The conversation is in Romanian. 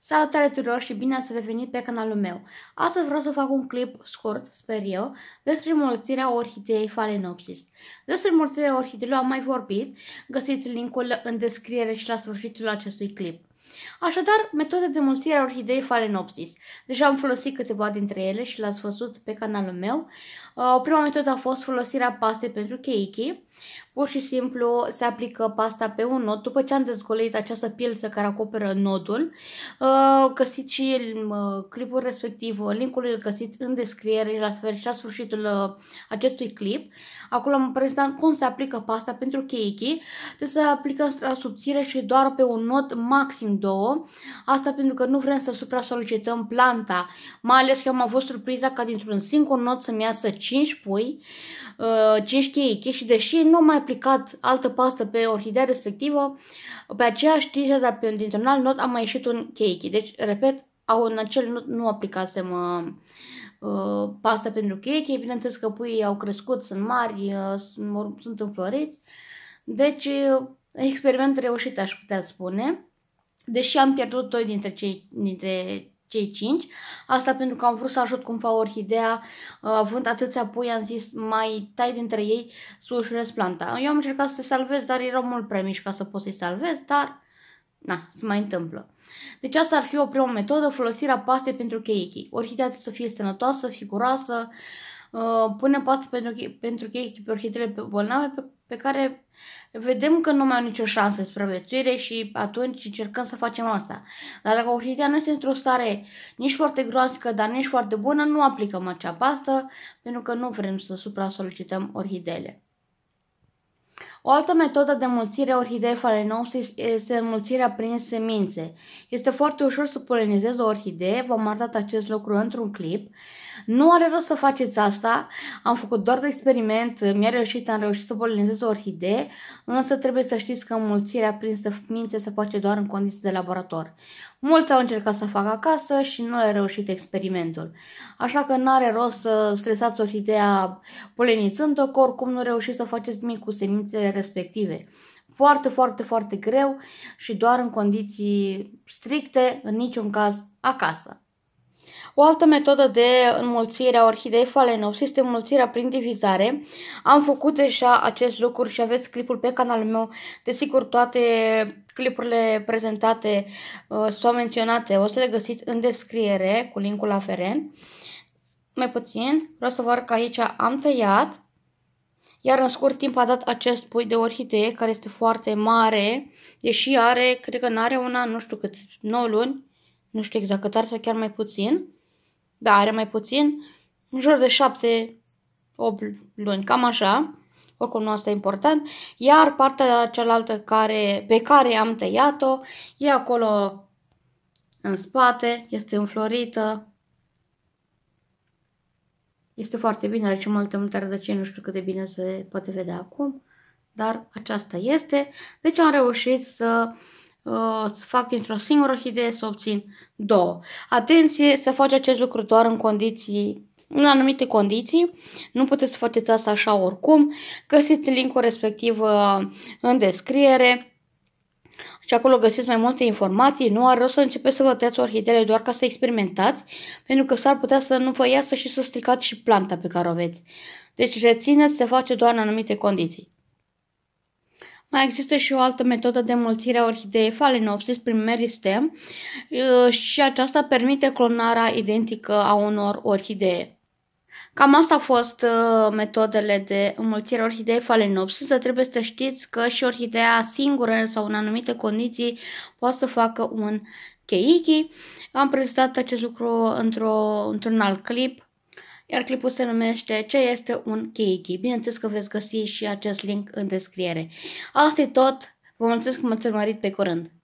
Salutare tuturor și bine ați revenit pe canalul meu! Astăzi vreau să fac un clip scurt, sper eu, despre mulțirea orhideei Phalaenopsis. Despre mulțirea orhideilor am mai vorbit, găsiți linkul în descriere și la sfârșitul acestui clip. Așadar, metode de mulțire a orhideei Phalaenopsis. Deja am folosit câteva dintre ele și l-ați văzut pe canalul meu. O uh, prima metodă a fost folosirea pastei pentru cheiki. Pur și simplu se aplică pasta pe un nod după ce am dezgolit această pielță care acoperă nodul. Uh, găsiți și uh, clipul respectiv, linkul îl găsiți în descriere și la sfârșitul acestui clip. Acolo am prezentat da, cum se aplică pasta pentru cheiki. Trebuie deci să aplică subțire și doar pe un nod maxim două două. Asta pentru că nu vrem să supra-solicităm planta, mai ales că am avut surpriza ca dintr-un singur not să-mi iasă 5 pui, 5 uh, cheiche și deși nu am mai aplicat altă pastă pe orhidea respectivă, pe aceeași triză, dar pe, dintr-un alt not, a mai ieșit un cheiche. Deci, repet, au, în acel not nu aplicasem uh, uh, pasta pentru cheiche, bineînțeles că puii au crescut, sunt mari, sunt înfloriți, deci experiment reușit aș putea spune deși am pierdut doi dintre cei, dintre cei cinci. Asta pentru că am vrut să ajut cumva orhidea, uh, având atâția pui, am zis mai tai dintre ei să ușurez planta. Eu am încercat să salvez, dar erau mult prea mici ca să pot să-i salvez, dar na, se mai întâmplă. Deci asta ar fi o primă metodă, folosirea pastei pentru cheichii. Orhidea trebuie să fie sănătoasă, figuroasă, uh, pune pastă pentru, pentru cheichii pe orhidele bolnave pe pe care vedem că nu mai au nicio șansă de supraviețuire și atunci încercăm să facem asta. Dar dacă o nu este într-o stare nici foarte groască, dar nici foarte bună, nu aplicăm acea pastă pentru că nu vrem să supra-solicităm orhidele. O altă metodă de mulțire a orhidei phalaenopsis este mulțirea prin semințe. Este foarte ușor să polenizezi o orhidee, v-am arătat acest lucru într-un clip, nu are rost să faceți asta, am făcut doar de experiment, mi-a reușit, am reușit să polinizez o orhidee, însă trebuie să știți că înmulțirea prinsă mințe se face doar în condiții de laborator. Mulți au încercat să facă acasă și nu le-a reușit experimentul. Așa că nu are rost să stresați orhideea polenițând-o, că oricum nu reușiți să faceți nimic cu semințele respective foarte, foarte, foarte greu și doar în condiții stricte, în niciun caz acasă. O altă metodă de înmulțire a orhidei Phalaenopsis este înmulțirea prin divizare. Am făcut deja acest lucru și aveți clipul pe canalul meu. Desigur, toate clipurile prezentate uh, sau menționate o să le găsiți în descriere cu linkul aferent. Mai puțin, vreau să vă arăt că aici am tăiat, iar în scurt timp a dat acest pui de orhidee care este foarte mare, deși are, cred că n-are una, nu știu cât, 9 luni, nu știu exact cât ar, sau chiar mai puțin da, are mai puțin, în jur de 7-8 luni, cam așa, oricum nu asta e important, iar partea cealaltă care, pe care am tăiat-o e acolo în spate, este înflorită, este foarte bine, are ce multe multe rădăcini, nu știu cât de bine se poate vedea acum, dar aceasta este. Deci am reușit să Uh, să fac dintr-o singură orhidee să obțin două. Atenție, să faci acest lucru doar în condiții în anumite condiții, nu puteți să faceți asta așa oricum, găsiți linkul respectiv uh, în descriere și acolo găsiți mai multe informații, nu are rost să începeți să vă tăiați orhidele doar ca să experimentați, pentru că s-ar putea să nu vă iasă și să stricați și planta pe care o aveți. Deci rețineți, se face doar în anumite condiții. Mai există și o altă metodă de mulțire a orhideei Phalaenopsis prin meristem uh, și aceasta permite clonarea identică a unor orhidee. Cam asta a fost uh, metodele de înmulțire orhideei Phalaenopsis, să trebuie să știți că și orhideea singură sau în anumite condiții poate să facă un keiki. Am prezentat acest lucru într-un într alt clip iar clipul se numește Ce este un Keiki? Bineînțeles că veți găsi și acest link în descriere. Asta e tot, vă mulțumesc că m-ați urmărit pe curând!